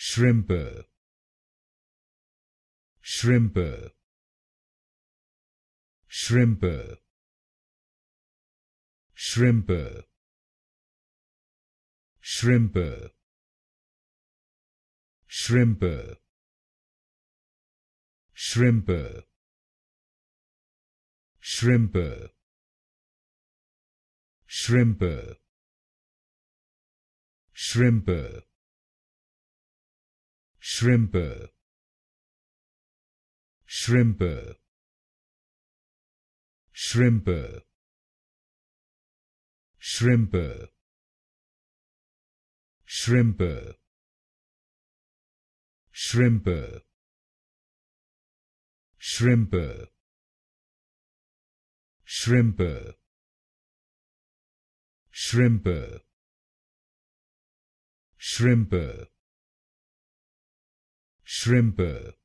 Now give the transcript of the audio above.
Shrimper Shrimper Shrimper Shrimper Shrimper Shrimper Shrimper Shrimper Shrimper Shrimper Shrimper Shrimper Shrimper Shrimper Shrimper Shrimper Shrimper Shrimper Shrimper Shrimper Shrimper